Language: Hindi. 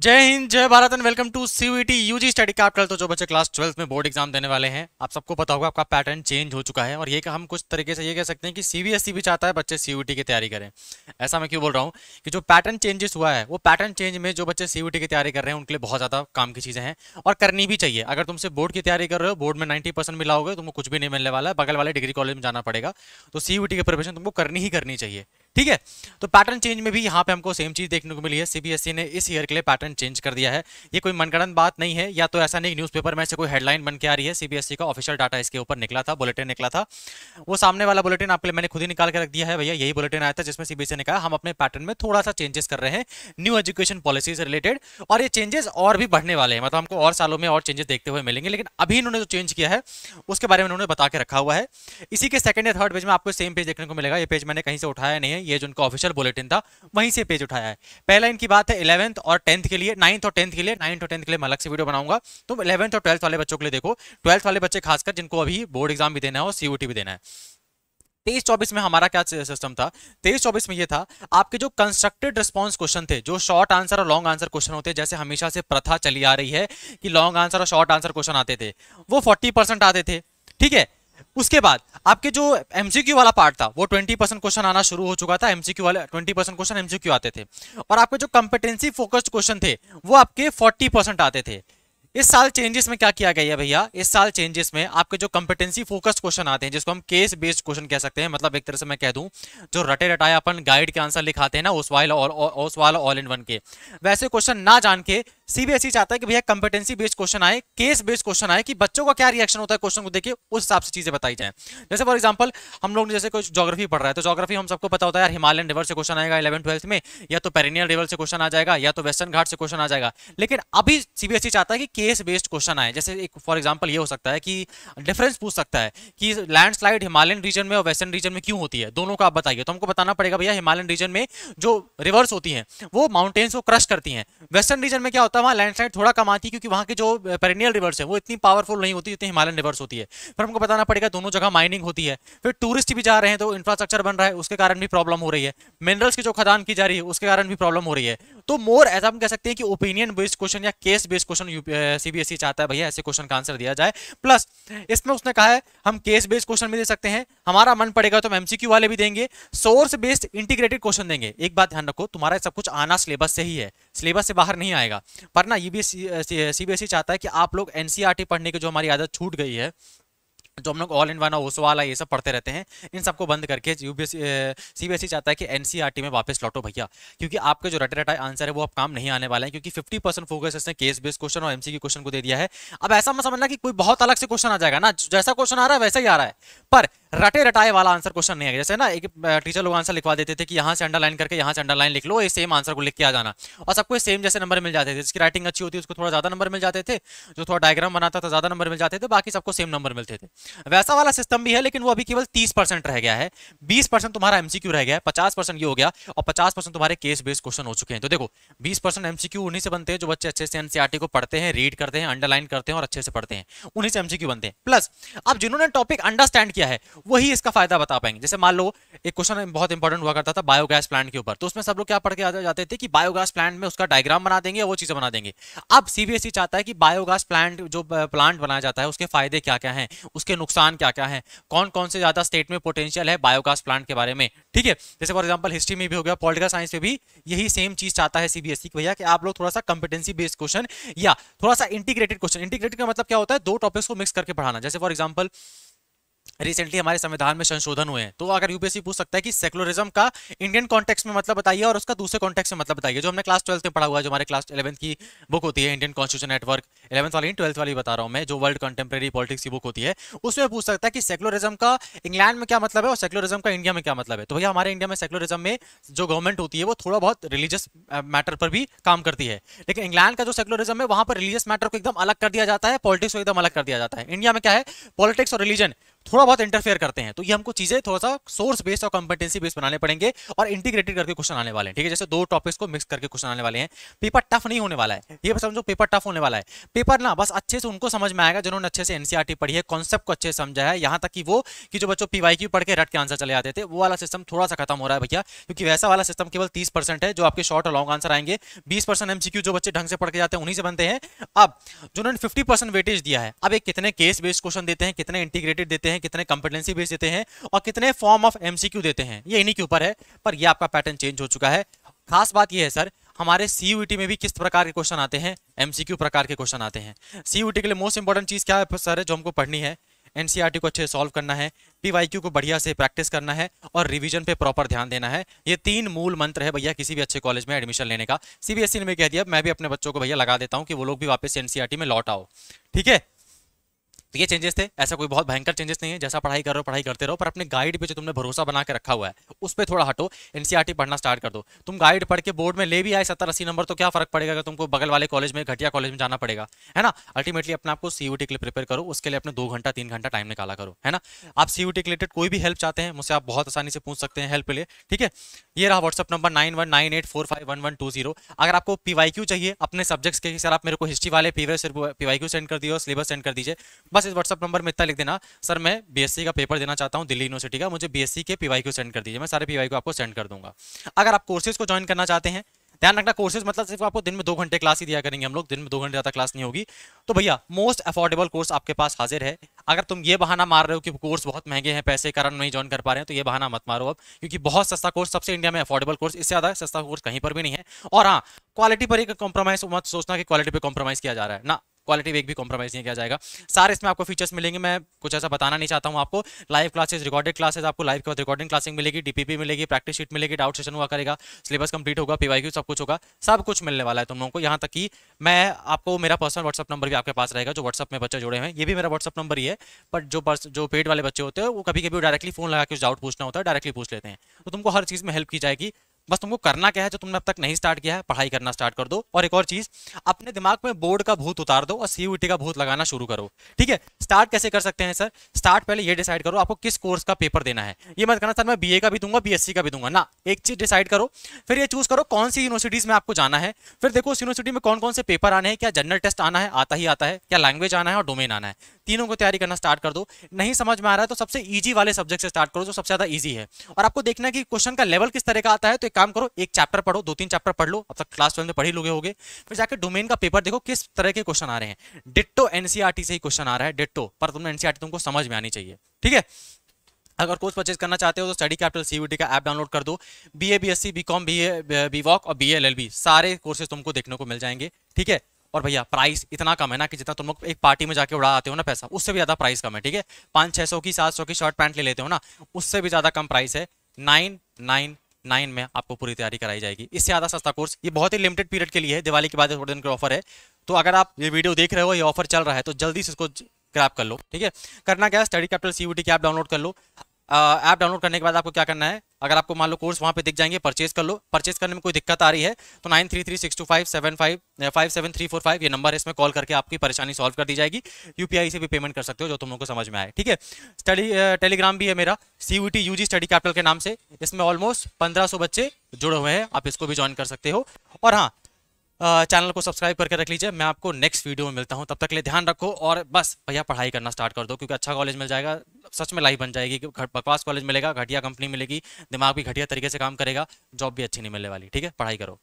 जय हिंद जय Bharat and welcome to CVT UG study capital तो जो बच्चे क्लास ट्वेल्थ में बोर्ड एग्जाम देने वाले हैं आप सबको पता होगा आपका पैटर्न चेंज हो चुका है और ये हम कुछ तरीके से ये कह सकते हैं कि सीबीएसई e भी चाहता है बच्चे सीयूटी e की तैयारी करें ऐसा मैं क्यों बोल रहा हूँ कि जो पैटर्न चेंजेस हुआ है वो पैटर्न चेंज में जो बच्चे सीयूईटी e की तैयारी कर रहे हैं उनके लिए बहुत ज़्यादा काम की चीज़ें हैं और करनी भी चाहिए अगर तुमसे बोर्ड की तैयारी कर रहे हो बोर्ड में नाइन्टी परसेंट मिलाओगे तुमको कुछ भी नहीं मिलने वाला है बगल वाले डिग्री कॉलेज में जाना पड़ेगा तो सीयूईटी की प्रिपरेशन तुमको करनी ही करनी चाहिए ठीक है तो पैटर्न चेंज में भी यहाँ पे हमको सेम चीज देखने को मिली है सीबीएसई e ने इस ईयर के लिए पैटर्न चेंज कर दिया है ये कोई मनगणन बात नहीं है या तो ऐसा नहीं न्यूज़पेपर में से कोई हेडलाइन बन के आ रही है सीबीएसई e का ऑफिशियल डाटा इसके ऊपर निकला था बुलेटिन निकला था वो सामने वाला बुलेटिन आपके लिए मैंने खुद ही निकाल के रख दिया है भैया यही बुलेटिन आया था जिसमें सीबीएसई e ने कहा हम अपने पैटर्न में थोड़ा सा चेंजेस कर रहे हैं न्यू एजुकेशन पॉलिसी से रिलेटेड और ये चेंजेस और भी बढ़ने वाले हैं मतलब हमको और सालों में और चेंजेस देखते हुए मिलेंगे लेकिन अभी इन्होंने जो चेंज किया है उसके बारे में उन्होंने बता के रखा हुआ है इसी के सेकंड या थर्ड पेज में आपको सेम पेज देखने को मिलेगा ये पेज मैंने कहीं से उठाया नहीं है ये जो उनका ऑफिशियल बुलेटिन था वहीं से पेज उठाया है पहला इनकी बात है इलेवंथ और टेंथ के लिए नाइन्थ और टेंथ के लिए नाइन्थ और टेंथ के लिए अलग से वीडियो बनाऊंगा तो इलेवंथ और ट्वेल्थ वाले बच्चों के लिए देखो ट्वेल्थ वाले बच्चे खासकर जिनको अभी बोर्ड एग्जाम भी देना है और सीयूटी भी देना है तेईस चौबीस में हमारा क्या सिस्टम था तेईस चौबीस में ये था आपके जो कंस्ट्रक्टेड रिस्पॉन्स क्वेश्चन थे जो शॉर्ट आंसर और लॉन्ग आंसर क्वेश्चन होते हैं जैसे हमेशा से प्रथा चली आ रही है कि लॉन्ग आंसर और शॉर्ट आंसर क्वेश्चन आते थे वो फोर्टी परसेंट आते थे ठीक है उसके बाद आपके जो एमसीक्यू वाला पार्ट था वो 20 परसेंट क्वेश्चन आना शुरू हो चुका था एमसीक्यू वाले 20 परसेंट क्वेश्चन एमसीक्यू आते थे और आपके जो कंपिटेंसी फोकस्ड क्वेश्चन थे वो आपके 40 परसेंट आते थे इस साल चेंजेस में क्या किया गया है भैया इस साल चेंजेस में आपके जो कंपिटेंसी फोकस्ड क्वेश्चन आते हैं जिसको हम केस बेस्ड क्वेश्चन कह सकते हैं मतलब एक तरह से मैं कह दूं जो रटे रटाए अपन गाइड के आंसर लिखाते हैं ना उस और ऑल इन वन के वैसे क्वेश्चन ना जान के सीबीएसई चाहता है कि भैया कंपिटेंसी बेस्ड क्वेश्चन आए केस बेस्ड क्वेश्चन आए कि बच्चों का क्या रिएक्शन होता है क्वेश्चन को देखिए उस हिसाब से चीजें बताई जाए जैसे फॉर एग्जाम्पल हम लोग जैसे कोई जोग्राफी पढ़ रहा है तो जोग्राफी हम सबको पता होता है यार हिमालयन रिवर से क्वेश्चन आएगा इलेवन ट्वेल्थ में या तो पेरिनियल रिवर से क्वेश्चन आ जाएगा या तो वेस्टर्न घाट से क्वेश्चन आ जाएगा लेकिन अभी सीबीएसई चाहता है कि केस बेस्ड क्वेश्चन आए जैसे एक फॉर एग्जाम्पल ये हो सकता है कि डिफरेंस पूछ सकता है कि लैंडस्लाइड हिमालयन रीजन में और वेस्टर्न रीजन में क्यों होती है दोनों का आप बताइए तो हमको बताना पड़ेगा भैया हिमालयन रीजन में जो रिवर्स होती है वो माउंटेन्स को क्रश करती है वेस्टर्न रीजन में क्या होता है वहाँ लैंडस्लाइड थोड़ा कम आती है क्योंकि वहाँ के जो पेरिनियल रिवर्स है वो इतनी पावरफुल नहीं होती जितनी हिमालयन रिवर्स होती है फिर हमको बताना पड़ेगा दोनों जगह माइनिंग होती है फिर टूरिस्ट भी जा रहे हैं तो इंफ्रास्ट्रक्चर बन रहा है उसके कारण भी प्रॉब्लम हो रही है मिनरल्स की जो खदान की जा रही है उसके कारण भी प्रॉब्लम हो रही है तो मोर ऐसा हम कह सकते हैं कि ओपिनियन बेस्ड क्वेश्चन या केस बेस्ड क्वेश्चन सीबीएसई चाहता है भैया ऐसे क्वेश्चन का आंसर दिया जाए प्लस इसमें उसने कहा है हम केस बेस्ड क्वेश्चन भी दे सकते हैं हमारा मन पड़ेगा तो हम एमसीक्यू वाले भी देंगे सोर्स बेस्ड इंटीग्रेटेड क्वेश्चन देंगे एक बात ध्यान रखो तुम्हारा सब कुछ आना सिलेबस से ही है सिलेबस से बाहर नहीं आएगा पर ना यू सीबीएसई चाहता है कि आप लोग एन पढ़ने की जो हमारी आदत छूट गई है जो हम लोग ऑल इन वन ओसो वाला ये सब पढ़ते रहते हैं इन सबको बंद करके बी सीबीएसई चाहता है कि एन में वापस लौटो भैया क्योंकि आपके जो रटे रटाई आंसर है वो अब काम नहीं आने वाला है क्योंकि 50 परसेंट फोकस इसने केस बेस्ड क्वेश्चन और एमसीक्यू क्वेश्चन को दे दिया है अब ऐसा मत समझना कि कोई बहुत अलग से क्वेश्चन आ जाएगा ना जैसा क्वेश्चन आ रहा है वैसा ही आ रहा है पर रटे रटाए वाला आंसर क्वेश्चन नहीं है जैसे ना एक टीचर लोग आंसर लिखवा देते थे कि यहाँ से अंडरलाइन करके यहाँ से अंडरलाइन लिख लो ये सेम आंसर को लिख के आ जाना और सबको सेम जैसे नंबर मिल जाते थे जिसकी राइटिंग अच्छी होती है उसको थोड़ा ज़्यादा नंबर मिल जाते थे जो थोड़ा डायग्राम बनाता था ज़्यादा नंबर मिल जाते थे बाकी सबको सेम नंबर मिलते थे वैसा वाला सिस्टम भी है लेकिन वो अभी केवल तीस रह गया है बीस तुम्हारा एमसीक्यू रह गया है पचास ये हो गया और पचास तुम्हारे केस बेस्ड क्वेश्चन हो चुके हैं तो देखो बीस परसेंट एमसीक्यू उन्हीं से बनते हैं जो बच्चे अच्छे से एनसीआरटी e को पढ़ते हैं रीड करते हैं अंडरलाइन करते हैं और अच्छे से पढ़ते हैं उन्हीं से एमसीक्यू बनते हैं प्लस अब जिन्होंने टॉपिक अंडरस्टैंड किया है वही इसका फायदा बता पाएंगे जैसे मान लो एक क्वेश्चन बहुत इंपॉर्टेंट हुआ करता था बायोगैस प्लांट के ऊपर तो उसमें सब लोग क्या पढ़ के जाते थे कि बायोगैस प्लांट में उसका डायग्राम बना देंगे वो चीजें बना देंगे अब सीबीएसई चाहता है कि बायोगैस प्लांट जो प्लांट बनाया जाता है उसके फायदे क्या क्या है उसके नुकसान क्या क्या है कौन कौन से ज्यादा स्टेट में पोटेंशियल है बायोगैस प्लांट के बारे में ठीक है जैसे फॉर एग्जाम्पल हिस्ट्री में भी हो गया पॉलिटिकल साइंस में भी यही सेम चीज चाहता है सीबीएसई भैया कि आप लोग थोड़ा सा कॉम्पिटेंसी बेस्ड क्वेश्चन या थोड़ा सा इंटीग्रेटेड क्वेश्चन इंटीग्रेटेड का मतलब क्या होता है दो टॉपिक्स को मिक्स करके पढ़ाना जैसे फॉर एग्जाम्पल रिसेंटली हमारे संविधान में संशोधन हुए हैं तो अगर यूपीएससी पूछ सकता है कि सेकुलरिज्म का इंडियन कॉन्टेक्स्ट में मतलब बताइए और उसका दूसरे कॉन्टेक्स्ट में मतलब बताइए जो हमने क्लास ट्वेल्थ में पढ़ा हुआ है जो हमारे क्लास इलेवंथ की बुक होती है इंडियन कॉन्स्टिट्यूशन नेटवर्क इलेवंथ वाली ट्वेल्थ वाली बता रहा हूँ मैं जो वर्ल्ड कंटेम्प्रेरी पॉलिटिक्स की बुक होती है उसमें पूछ सकता है कि सेकुलरिज्म का इंग्लैंड में क्या मतलब है और सेकुलरिज्म का इंडिया में क्या मतलब है तो भैया हमारे इंडिया में सेकुलरिज्म में जो गवर्नमेंट होती है वो थोड़ा बहुत रिलीजियस मैटर पर भी काम करती है लेकिन इंग्लैंड का जो सेकुलरिज्म है वहां पर रिलीजियस मैटर को एकदम अलग कर दिया जाता है पॉलिटिक्स को एकदम अलग कर दिया जाता है इंडिया में क्या है पॉलिटिक्स और रिलीजन थोड़ा बहुत इंटरफेयर करते हैं तो ये हमको चीजें थोड़ा सा सोर्स बेस्ड और कॉम्पिटेंसी बेस्ड बनाने पड़ेंगे और इंटीग्रेटेड करके क्वेश्चन आने वाले हैं ठीक है जैसे दो टॉपिक्स को मिक्स करके क्वेश्चन आने वाले हैं पेपर टफ नहीं होने वाला है ये समझो पेपर टफ होने वाला है पेपर ना बस अच्छे से उनको समझ में आएगा जिन्होंने अच्छे से एनसीआरटी e पढ़ी है कॉन्सेप्ट को अच्छे से समझा है यहाँ तक कि वो कि जो बच्चों पीवाई की पढ़ के रट के आंसर चले आते थे वो वाला सिस्टम थोड़ा सा खत्म हो रहा है भैया क्योंकि वैसा वाला सिस्टम केवल तीस परसेंट है जो आपके शॉर्ट और लॉन्ग आंसर आएंगे बीस परसेंट एमसीक्यू जो बच्चे ढंग से पढ़ के जाते हैं उन्हीं से बनते हैं अब जिन्होंने फिफ्टी परसेंट वेटेज दिया है अब एक कितने केस बेस्ड क्वेश्चन देते हैं कितने इंटीग्रेटेड देते हैं हैं कितने कंपिटेंसी बेस देते हैं और कितने फॉर्म ऑफ एमसीक्यू देते हैं ये इन्हीं के ऊपर है पर ये आपका पैटर्न चेंज हो चुका है खास बात यह है सर हमारे सीयूटी में भी किस प्रकार के क्वेश्चन आते हैं एमसीक्यू प्रकार के क्वेश्चन आते हैं सीयूटी के लिए मोस्ट इंपॉर्टेंट चीज़ क्या है सर जो हमको पढ़नी है एनसीईआरटी e को अच्छे से सॉल्व करना है पीवाईक्यू को बढ़िया से प्रैक्टिस करना है और रिवीजन पे प्रॉपर ध्यान देना है ये तीन मूल मंत्र है भैया किसी भी अच्छे कॉलेज में एडमिशन लेने का सीबीएसई e ने भी कह दिया मैं भी अपने बच्चों को भैया लगा देता हूँ कि वो लोग भी वापस एनसीआरटी e में लौट आओ ठीक है तो ये चेंजेस थे ऐसा कोई बहुत भयंकर चेंजेस नहीं है जैसा पढ़ाई कर रहे हो पढ़ाई करते रहो पर अपने गाइड पे जो तुमने भरोसा बना के रखा हुआ है उस पर थोड़ा हटो एनसीईआरटी e पढ़ना स्टार्ट कर दो तुम गाइड पढ़ के बोर्ड में ले भी आए सत्तर अस्सी नंबर तो क्या फर्क पड़ेगा अगर तुमको बगल वाले कॉलेज में घटिया कॉलेज में जाना पड़ेगा है ना अल्टीमेटली अपने आपको सीयूटी के लिए प्रिपेयर करो उसके लिए अपने दो घंटा तीन घंटा टाइम निकाला करो है ना आप सीयूटी के रिलेटेड कोई भी हेल्प चाहते हैं मुझसे आप बहुत आसानी से पूछ सकते हैं हेल्प के लिए ठीक है ये रहा WhatsApp number nine one nine eight four five one one two zero अगर आपको पीवाईक्यू चाहिए अपने सब्जेक्ट्स के सर आप मेरे को हिस्ट्री वाले पीवाई क्यू सेंड कर दिए सिलेबस सेंड कर दीजिए बस बस इस व्हाट्सअप नंबर में इतना लिख देना सर मैं बीएससी का पेपर देना चाहता हूँ दिल्ली यूनिवर्सिटी का मुझे बीएससी के पीवाईक्यू सेंड कर दीजिए मैं सारे को आपको सेंड कर दूंगा अगर आप कोर्सेज को ज्वाइन करना चाहते हैं ध्यान रखना कोर्सेज मतलब सिर्फ आपको दिन में दो घंटे क्लास ही दिया करेंगे हम लोग दिन में दो घंटे ज़्यादा क्लास नहीं होगी तो भैया मोस्ट अफोर्डेबल कोर्स आपके पास हाजिर है अगर तुम ये बहाना मार रहे हो कि कोर्स बहुत महंगे हैं पैसे कारण नहीं ज्वाइन कर पा रहे हैं तो ये बहाना मत मारो अब क्योंकि बहुत सस्ता कोर्स सबसे इंडिया में अफोर्डेबल कोर्स इससे ज़्यादा सस्ता कोर्स कहीं पर भी नहीं है और हाँ क्वालिटी पर एक कॉम्प्रोमाइज़ मत सोचना कि क्वालिटी पर कॉम्प्रोमाइज़ किया जा रहा है ना क्वालिटी एक भी कॉम्प्रोमाइज़ नहीं किया जाएगा सारे इसमें आपको फीचर्स मिलेंगे मैं कुछ ऐसा बताना नहीं चाहता हूँ आपको लाइव क्लासेस रिकॉर्डेड क्लासेस आपको लाइव के बाद रिकॉर्डिंग क्लासिंग मिलेगी डीपीपी मिलेगी प्रैक्टिस शीट मिलेगी डाउट सेशन हुआ करेगा सिलेबस कंप्लीट होगा पीवाईक्यू सब कुछ होगा सब कुछ मिलने वाला है तुम लोगों को यहाँ तक कि मैं आपको मेरा पर्सनल व्हाट्सअप नंबर भी आपके पास रहेगा जो व्हाट्सअप में बच्चे जुड़े हैं ये भी मेरा व्हाट्सअप नंबर ही है बट जो जो पेड वाले बच्चे होते हैं वो कभी कभी डायरेक्टली फोन लगा के डाउट पूछना होता है डायरेक्टली पूछ लेते हैं तो तुमको हर चीज़ में हेल्प की जाएगी बस तुमको करना क्या है जो तुमने अब तक नहीं स्टार्ट किया है पढ़ाई करना स्टार्ट कर दो और एक और चीज अपने दिमाग में बोर्ड का भूत उतार दो और सी का भूत लगाना शुरू करो ठीक है स्टार्ट कैसे कर सकते हैं सर स्टार्ट पहले ये डिसाइड करो आपको किस कोर्स का पेपर देना है ये मत करना सर मैं बी का भी दूंगा बी का भी दूंगा ना एक चीज डिसाइड करो फिर ये चूज करो कौन सी यूनिवर्सिटीज में आपको जाना है फिर देखो उस यूनिवर्सिटी में कौन कौन से पेपर आने हैं क्या जनरल टेस्ट आना है आता ही आता है क्या लैंग्वेज आना है और डोमेन आना है तीनों को तैयारी करना स्टार्ट कर दो नहीं समझ में आ रहा है तो सबसे ईजी वाले सब्जेक्ट से स्टार्ट करो जो सबसे ज्यादा ईजी है और आपको देखना कि क्वेश्चन का लेवल किस तरह का आता है तो एक काम करो एक चैप्टर पढ़ो दो तीन चैप्टर पढ़ लो अब तक क्लास ट्वेल्व में पढ़ी ही लोगे गए फिर जाकर डोमेन का पेपर देखो किस तरह के क्वेश्चन आ रहे हैं डिट्टो एनसीआर e से ही क्वेश्चन आ रहा है डिट्टो पर तुमने एनसीआर e तुमको समझ में आनी चाहिए ठीक है अगर कोर्स परचेज करना चाहते हो तो स्टडी कैपिटल सीबीटी का ऐप डाउनलोड कर दो B A B S C B com B A B voc और बी एल एल बी सारे कोर्सेज तुमको देखने को मिल जाएंगे ठीक है और भैया प्राइस इतना कम है ना कि जितना तुम लोग एक पार्टी में जाके उड़ा आते हो ना पैसा उससे भी ज़्यादा प्राइस कम है ठीक है पाँच छः सौ की सात सौ की शर्ट पैंट ले लेते हो ना उससे भी ज़्यादा कम प्राइस है नाइन नाइन नाइन में आपको पूरी तैयारी कराई जाएगी इससे ज़्यादा सस्ता कोर्स ये बहुत ही लिमिटेड पीरियड के लिए है दिवाली के बाद थोड़े दिन का ऑफर है तो अगर आप ये वीडियो देख रहे हो ये ऑफर चल रहा है तो जल्दी से इसको ग्रैप कर लो ठीक है करना क्या स्टडी कैपिटल सीयूटी की ऐप डाउनलोड कर लो ऐप डाउनलोड करने के बाद आपको क्या करना है अगर आपको मान लो कोर्स वहाँ पे दिख जाएंगे परचेज कर लो परचेज करने में कोई दिक्कत आ रही है तो nine three three six two five seven five five seven three four five ये नंबर है इसमें कॉल करके आपकी परेशानी सॉल्व कर दी जाएगी यूपीआई से भी पेमेंट कर सकते हो जो तुम लोग को समझ में आए ठीक है स्टडी टेलीग्राम भी है मेरा C U G study capital के नाम से इसमें ऑलमोस्ट पंद्रह बच्चे जुड़े हुए हैं आप इसको भी ज्वाइन कर सकते हो और हाँ चैनल को सब्सक्राइब करके रख लीजिए मैं आपको नेक्स्ट वीडियो में मिलता हूँ तब तक के लिए ध्यान रखो और बस भैया पढ़ाई करना स्टार्ट कर दो क्योंकि अच्छा कॉलेज मिल जाएगा सच में लाइफ बन जाएगी बकवास कॉलेज मिलेगा घटिया कंपनी मिलेगी दिमाग भी घटिया तरीके से काम करेगा जॉब भी अच्छी नहीं मिलने वाली ठीक है पढ़ाई करो